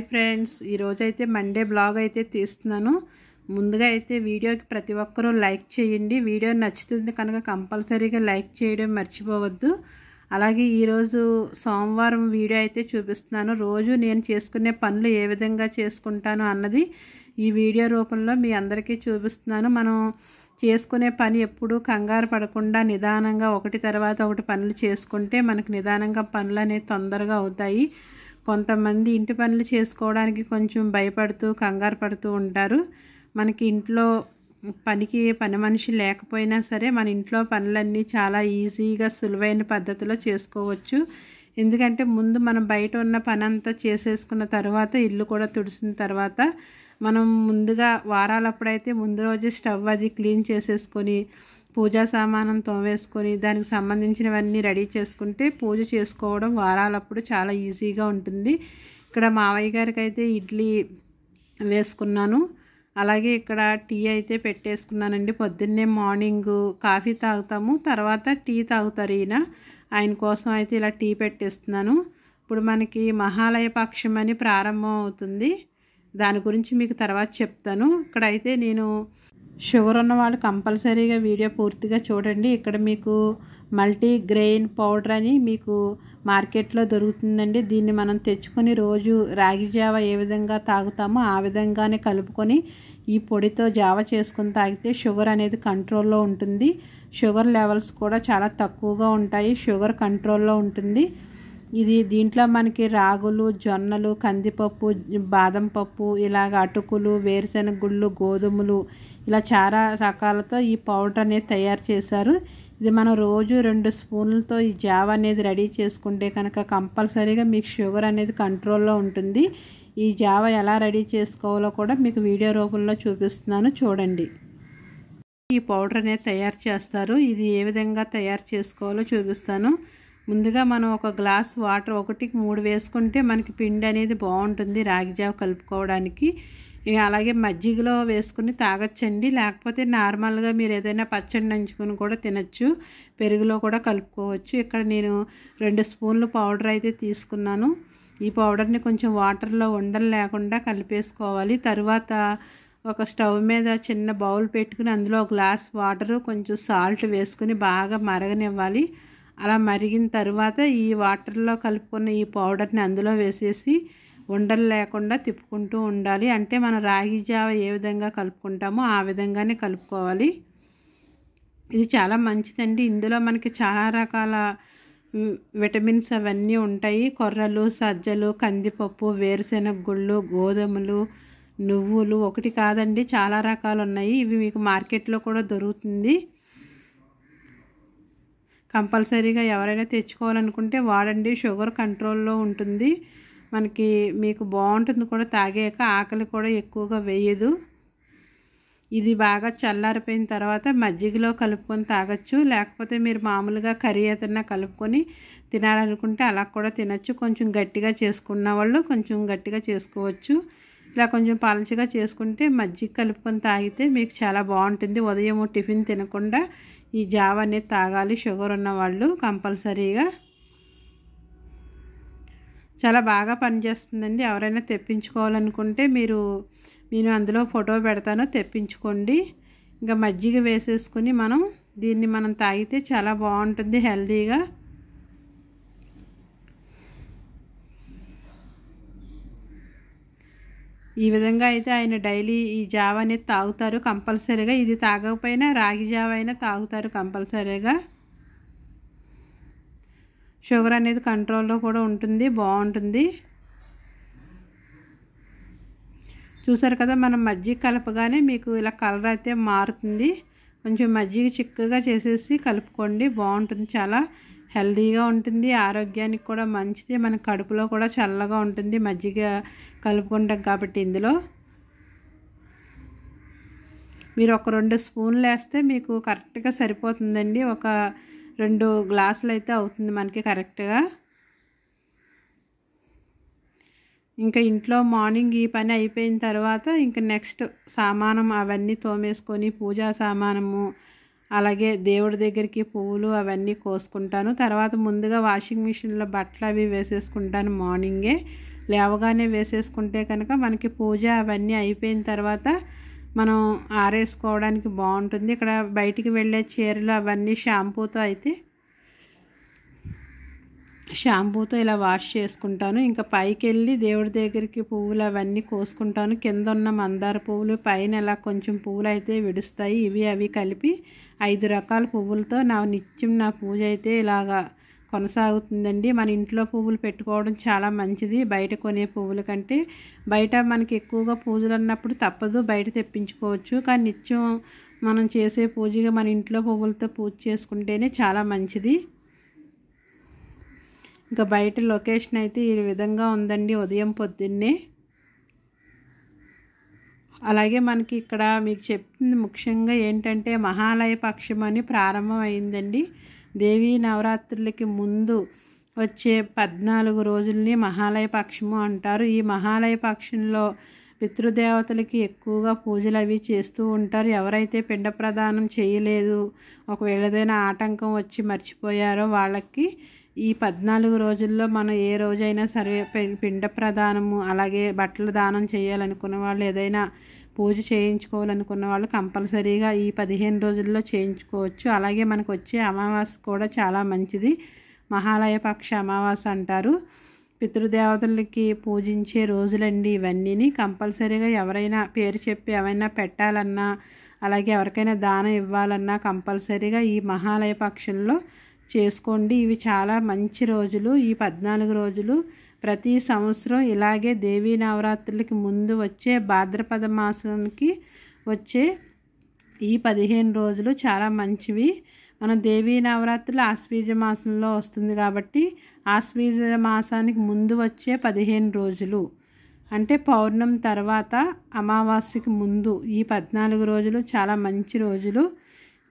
hi friends ఈరోజైతే Monday blog అయితే తీస్తున్నాను ముందుగా అయితే వీడియోకి ప్రతి ఒక్కరూ లైక్ చేయండి వీడియో నచ్చుతుంది కనుక కంపల్సరీగా లైక్ చేయడం మర్చిపోవద్దు అలాగే ఈరోజు సోమవారం వీడియో అయితే చూపిస్తున్నాను రోజు నేను చేసుకునే పనులు ఏ విధంగా చేసుకుంటాను అన్నది ఈ వీడియో రూపంలో మీ అందరికీ చూపిస్తున్నాను మనం చేసుకునే పని ఎప్పుడూ కంగారు పడకుండా నిదానంగా ఒకటి తర్వాత ఒకటి పనులు చేసుకుంటే మనకు నిదానంగా పనులు అనేవి తొందరగా అవుతాయి కొంతమంది ఇంటి పనులు చేసుకోవడానికి కొంచెం భయపడుతూ కంగారు పడుతూ ఉంటారు మనకి ఇంట్లో పనికి పని మనిషి లేకపోయినా సరే మన ఇంట్లో పనులన్నీ చాలా ఈజీగా సులువైన పద్ధతిలో చేసుకోవచ్చు ఎందుకంటే ముందు మనం బయట ఉన్న పని అంతా చేసేసుకున్న తర్వాత ఇల్లు కూడా తుడిసిన తర్వాత మనం ముందుగా వారాలప్పుడైతే ముందు రోజే స్టవ్ అది క్లీన్ చేసేసుకొని పూజా సామానం తోమేసుకొని దానికి సంబంధించినవన్నీ రెడీ చేసుకుంటే పూజ చేసుకోవడం వారాలప్పుడు చాలా ఈజీగా ఉంటుంది ఇక్కడ మావయ్య గారికి అయితే ఇడ్లీ వేసుకున్నాను అలాగే ఇక్కడ టీ అయితే పెట్టేసుకున్నానండి పొద్దున్నే మార్నింగ్ కాఫీ తాగుతాము తర్వాత టీ తాగుతారు ఈయన ఆయన కోసం అయితే ఇలా టీ పెట్టేస్తున్నాను ఇప్పుడు మనకి మహాలయ పక్షం అని ప్రారంభం అవుతుంది దాని గురించి మీకు తర్వాత చెప్తాను ఇక్కడైతే నేను షుగర్ ఉన్న వాళ్ళు కంపల్సరీగా వీడియో పూర్తిగా చూడండి ఇక్కడ మీకు మల్టీ గ్రెయిన్ పౌడర్ అని మీకు మార్కెట్లో దొరుకుతుందండి దీన్ని మనం తెచ్చుకొని రోజు రాగి జావ ఏ విధంగా తాగుతామో ఆ విధంగానే కలుపుకొని ఈ పొడితో జావ చేసుకుని తాగితే షుగర్ అనేది కంట్రోల్లో ఉంటుంది షుగర్ లెవెల్స్ కూడా చాలా తక్కువగా ఉంటాయి షుగర్ కంట్రోల్లో ఉంటుంది ఇది దీంట్లో మనకి రాగులు జొన్నలు కందిపప్పు బాదం పప్పు ఇలాగ అటుకులు వేరుశెనగ గుళ్ళు గోధుమలు ఇలా చాలా రకాలతో ఈ పౌడర్ అనేది తయారు చేశారు ఇది మనం రోజు రెండు స్పూన్లతో ఈ జావ అనేది రెడీ చేసుకుంటే కనుక కంపల్సరీగా మీకు షుగర్ అనేది కంట్రోల్లో ఉంటుంది ఈ జావ ఎలా రెడీ చేసుకోవాలో కూడా మీకు వీడియో రూపంలో చూపిస్తున్నాను చూడండి ఈ పౌడర్ అనేది తయారు చేస్తారు ఇది ఏ విధంగా తయారు చేసుకోవాలో చూపిస్తాను ముందుగా మనం ఒక గ్లాస్ వాటర్ ఒకటికి మూడు వేసుకుంటే మనకి పిండి అనేది బాగుంటుంది రాగిజావ కలుపుకోవడానికి అలాగే మజ్జిగలో వేసుకుని తాగొచ్చండి లేకపోతే నార్మల్గా మీరు ఏదైనా పచ్చడి నంచుకుని కూడా తినచ్చు పెరుగులో కూడా కలుపుకోవచ్చు ఇక్కడ నేను రెండు స్పూన్లు పౌడర్ అయితే తీసుకున్నాను ఈ పౌడర్ని కొంచెం వాటర్లో ఉండలు లేకుండా కలిపేసుకోవాలి తర్వాత ఒక స్టవ్ మీద చిన్న బౌల్ పెట్టుకుని అందులో గ్లాస్ వాటరు కొంచెం సాల్ట్ వేసుకుని బాగా మరగనివ్వాలి అలా మరిగిన తర్వాత ఈ వాటర్లో కలుపుకున్న ఈ పౌడర్ని అందులో వేసేసి ఉండలు లేకుండా తిప్పుకుంటూ ఉండాలి అంటే మన రాగి జావ ఏ విధంగా కలుపుకుంటామో ఆ విధంగానే కలుపుకోవాలి ఇది చాలా మంచిదండి ఇందులో మనకి చాలా రకాల విటమిన్స్ అవన్నీ ఉంటాయి కొర్రలు సజ్జలు కందిపప్పు వేరుశెనగ గుళ్ళు గోధుమలు నువ్వులు ఒకటి కాదండి చాలా రకాలు ఉన్నాయి ఇవి మీకు మార్కెట్లో కూడా దొరుకుతుంది కంపల్సరీగా ఎవరైనా తెచ్చుకోవాలనుకుంటే వాడండి షుగర్ కంట్రోల్లో ఉంటుంది మనకి మీకు బాగుంటుంది కూడా తాగాక ఆకలి కూడా ఎక్కువగా వేయదు ఇది బాగా చల్లారిపోయిన తర్వాత మజ్జిగలో కలుపుకొని తాగొచ్చు లేకపోతే మీరు మామూలుగా కర్రీ ఏదన్నా కలుపుకొని తినాలనుకుంటే అలా కూడా తినచ్చు కొంచెం గట్టిగా చేసుకున్న వాళ్ళు కొంచెం గట్టిగా చేసుకోవచ్చు ఇలా కొంచెం పాలచగా చేసుకుంటే మజ్జిగ కలుపుకొని తాగితే మీకు చాలా బాగుంటుంది ఉదయం టిఫిన్ తినకుండా ఈ జావ అనేది తాగాలి షుగర్ ఉన్న వాళ్ళు కంపల్సరీగా చాలా బాగా పనిచేస్తుందండి ఎవరైనా తెప్పించుకోవాలనుకుంటే మీరు నేను అందులో ఫోటో పెడతాను తెప్పించుకోండి ఇంకా మజ్జిగ వేసేసుకుని మనం దీన్ని మనం తాగితే చాలా బాగుంటుంది హెల్తీగా ఈ విధంగా అయితే ఆయన డైలీ ఈ జావ అనేది తాగుతారు కంపల్సరీగా ఇది తాగకపోయినా రాగి జావ అయినా తాగుతారు కంపల్సరీగా షుగర్ అనేది కంట్రోల్లో కూడా ఉంటుంది బాగుంటుంది చూసారు కదా మనం మజ్జిగ కలపగానే మీకు ఇలా కలర్ అయితే మారుతుంది కొంచెం మజ్జిగ చిక్కగా చేసేసి కలుపుకోండి బాగుంటుంది చాలా హెల్తీగా ఉంటుంది ఆరోగ్యానికి కూడా మంచిది మన కడుపులో కూడా చల్లగా ఉంటుంది మజ్జిగ కలుపుకుంటాం కాబట్టి ఇందులో మీరు ఒక రెండు స్పూన్లు వేస్తే మీకు కరెక్ట్గా సరిపోతుందండి ఒక రెండు గ్లాసులు అయితే అవుతుంది మనకి కరెక్ట్గా ఇంకా ఇంట్లో మార్నింగ్ ఈ పని అయిపోయిన తర్వాత ఇంకా నెక్స్ట్ సామానం అవన్నీ తోమేసుకొని పూజా సామానము అలాగే దేవుడి దగ్గరికి పువ్వులు అవన్నీ కోసుకుంటాను తర్వాత ముందుగా వాషింగ్ మిషన్లో బట్టలు అవి వేసేసుకుంటాను మార్నింగే లేవగానే వేసేసుకుంటే కనుక మనకి పూజ అవన్నీ అయిపోయిన తర్వాత మనం ఆరేసుకోవడానికి బాగుంటుంది ఇక్కడ బయటికి వెళ్ళే చీరలు అవన్నీ షాంపూతో అయితే షాంపూతో ఇలా వాష్ చేసుకుంటాను ఇంకా పైకి వెళ్ళి దేవుడి దగ్గరికి పువ్వులు అవన్నీ కోసుకుంటాను కింద ఉన్న మందార పువ్వులు పైన ఇలా కొంచెం పువ్వులు అయితే విడుస్తాయి ఇవి అవి కలిపి ఐదు రకాల పువ్వులతో నా నిత్యం నా పూజ అయితే ఇలాగా కొనసాగుతుందండి మన ఇంట్లో పువ్వులు పెట్టుకోవడం చాలా మంచిది బయట కొనే పువ్వుల కంటే బయట మనకి ఎక్కువగా పూజలు అన్నప్పుడు తప్పదు బయట తెప్పించుకోవచ్చు కానీ నిత్యం మనం చేసే పూజగా మన ఇంట్లో పువ్వులతో పూజ చేసుకుంటేనే చాలా మంచిది ఇంకా బయట లొకేషన్ అయితే ఈ విధంగా ఉందండి ఉదయం పొద్దున్నే అలాగే మనకి ఇక్కడ మీకు చెప్తుంది ముఖ్యంగా ఏంటంటే మహాలయ పక్షం అని ప్రారంభం అయిందండి దేవీ నవరాత్రులకి ముందు వచ్చే పద్నాలుగు రోజుల్ని మహాలయ పక్షము అంటారు ఈ మహాలయ పక్షంలో పితృదేవతలకి ఎక్కువగా పూజలు అవి చేస్తూ ఉంటారు ఎవరైతే పిండ ప్రదానం చేయలేదు ఒకవేళ ఏదైనా ఆటంకం వచ్చి మర్చిపోయారో వాళ్ళకి ఈ పద్నాలుగు రోజుల్లో మనం ఏ రోజైనా సరే పిండ ప్రదానము అలాగే బట్టలు దానం చేయాలనుకున్న వాళ్ళు ఏదైనా పూజ చేయించుకోవాలనుకున్న వాళ్ళు కంపల్సరీగా ఈ పదిహేను రోజుల్లో చేయించుకోవచ్చు అలాగే మనకు వచ్చే అమావాస కూడా చాలా మంచిది మహాలయ పక్ష అమావాస అంటారు పితృదేవతలకి పూజించే రోజులండి ఇవన్నీని కంపల్సరీగా ఎవరైనా పేరు చెప్పి ఏమైనా పెట్టాలన్నా అలాగే ఎవరికైనా దానం ఇవ్వాలన్నా కంపల్సరీగా ఈ మహాలయ పక్షంలో చేసుకోండి ఇవి చాలా మంచి రోజులు ఈ పద్నాలుగు రోజులు ప్రతి సంవత్సరం ఇలాగే దేవీ నవరాత్రులకి ముందు వచ్చే భాద్రపద మాసానికి వచ్చే ఈ పదిహేను రోజులు చాలా మంచివి మన దేవీ నవరాత్రులు ఆశ్వీజ మాసంలో వస్తుంది కాబట్టి ఆశ్వీజ మాసానికి ముందు వచ్చే పదిహేను రోజులు అంటే పౌర్ణం తర్వాత అమావాస్యకి ముందు ఈ పద్నాలుగు రోజులు చాలా మంచి రోజులు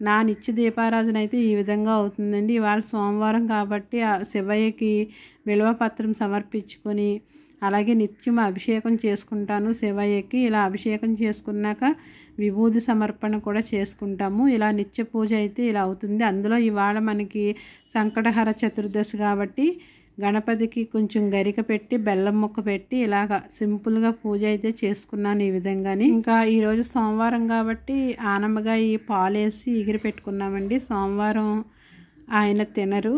నా నిత్య దీపారాధన అయితే ఈ విధంగా అవుతుందండి ఇవాళ సోమవారం కాబట్టి శివయ్యకి విలువ పత్రం సమర్పించుకొని అలాగే నిత్యం అభిషేకం చేసుకుంటాను శివయ్యకి ఇలా అభిషేకం చేసుకున్నాక విభూది సమర్పణ కూడా చేసుకుంటాము ఇలా నిత్య పూజ అయితే ఇలా అవుతుంది అందులో ఇవాళ మనకి సంకటహర చతుర్దశి కాబట్టి గణపతికి కొంచెం గరిక పెట్టి బెల్లం ముక్క పెట్టి ఇలాగ సింపుల్గా పూజ అయితే చేసుకున్నాను ఈ విధంగానే ఇంకా ఈరోజు సోమవారం కాబట్టి ఆనమ్మగా ఈ పాలేసి ఎగిరి పెట్టుకున్నామండి సోమవారం ఆయన తినరు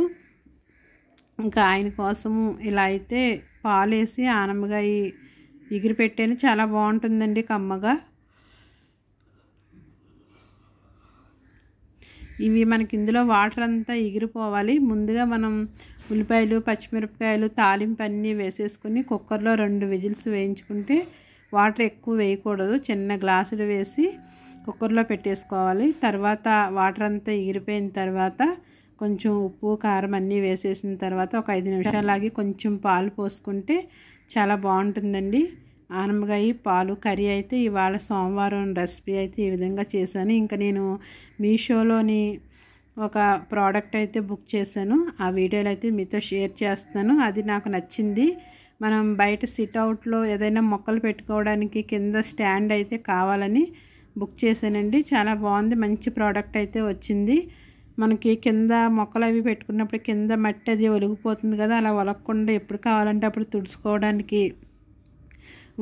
ఇంకా ఆయన కోసము ఇలా అయితే పాలేసి ఆనమ్మగా ఎగిరి పెట్టాను చాలా బాగుంటుందండి కమ్మగా ఇవి మనకి ఇందులో వాటర్ అంతా ఎగిరిపోవాలి ముందుగా మనం ఉల్లిపాయలు పచ్చిమిరపకాయలు తాలింపు అన్నీ వేసేసుకుని కుక్కర్లో రెండు విజిల్స్ వేయించుకుంటే వాటర్ ఎక్కువ వేయకూడదు చిన్న గ్లాసులు వేసి కుక్కర్లో పెట్టేసుకోవాలి తర్వాత వాటర్ అంతా ఎగిరిపోయిన తర్వాత కొంచెం ఉప్పు కారం అన్నీ వేసేసిన తర్వాత ఒక ఐదు నిమిషాలాగి కొంచెం పాలు పోసుకుంటే చాలా బాగుంటుందండి ఆనమగాయ పాలు కర్రీ అయితే ఇవాళ సోమవారం రెసిపీ అయితే ఈ విధంగా చేశాను ఇంకా నేను మీషోలోని ఒక ప్రోడక్ట్ అయితే బుక్ చేశాను ఆ వీడియోలు అయితే మీతో షేర్ చేస్తాను అది నాకు నచ్చింది మనం బయట సిట్అవుట్లో ఏదైనా మొక్కలు పెట్టుకోవడానికి కింద స్టాండ్ అయితే కావాలని బుక్ చేశానండి చాలా బాగుంది మంచి ప్రోడక్ట్ అయితే వచ్చింది మనకి కింద మొక్కలు అవి పెట్టుకున్నప్పుడు కింద మట్టి అది ఒలిగిపోతుంది కదా అలా ఒలగకుండా ఎప్పుడు కావాలంటే అప్పుడు తుడుచుకోవడానికి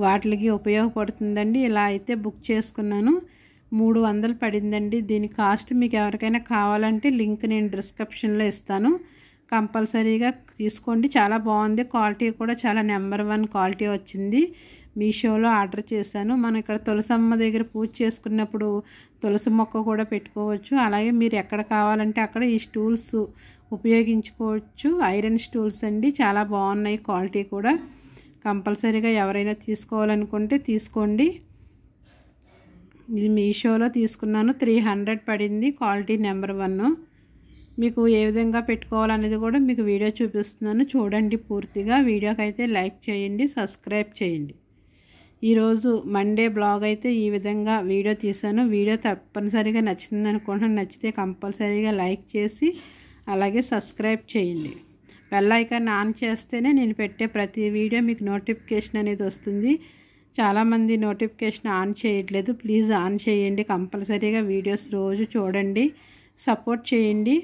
వాటికి ఉపయోగపడుతుందండి ఇలా అయితే బుక్ చేసుకున్నాను మూడు వందలు పడిందండి దీని కాస్ట్ మీకు ఎవరికైనా కావాలంటే లింక్ నేను డిస్క్రిప్షన్లో ఇస్తాను కంపల్సరీగా తీసుకోండి చాలా బాగుంది క్వాలిటీ కూడా చాలా నెంబర్ వన్ క్వాలిటీ వచ్చింది మీషోలో ఆర్డర్ చేశాను మనం ఇక్కడ తులసమ్మ దగ్గర పూజ చేసుకున్నప్పుడు తులసి మొక్క కూడా పెట్టుకోవచ్చు అలాగే మీరు ఎక్కడ కావాలంటే అక్కడ ఈ స్టూల్స్ ఉపయోగించుకోవచ్చు ఐరన్ స్టూల్స్ అండి చాలా బాగున్నాయి క్వాలిటీ కూడా కంపల్సరీగా ఎవరైనా తీసుకోవాలనుకుంటే తీసుకోండి ఇది మీషోలో తీసుకున్నాను త్రీ హండ్రెడ్ పడింది క్వాలిటీ నెంబర్ వన్ మీకు ఏ విధంగా పెట్టుకోవాలనేది కూడా మీకు వీడియో చూపిస్తున్నాను చూడండి పూర్తిగా వీడియోకి అయితే లైక్ చేయండి సబ్స్క్రైబ్ చేయండి ఈరోజు మండే బ్లాగ్ అయితే ఈ విధంగా వీడియో తీశాను వీడియో తప్పనిసరిగా నచ్చింది అనుకుంటున్నాను నచ్చితే కంపల్సరీగా లైక్ చేసి అలాగే సబ్స్క్రైబ్ చేయండి వెళ్ళాయికన్నా ఆన్ చేస్తేనే నేను పెట్టే ప్రతి వీడియో మీకు నోటిఫికేషన్ అనేది వస్తుంది చాలామంది నోటిఫికేషన్ ఆన్ చేయట్లేదు ప్లీజ్ ఆన్ చేయండి కంపల్సరీగా వీడియోస్ రోజు చూడండి సపోర్ట్ చేయండి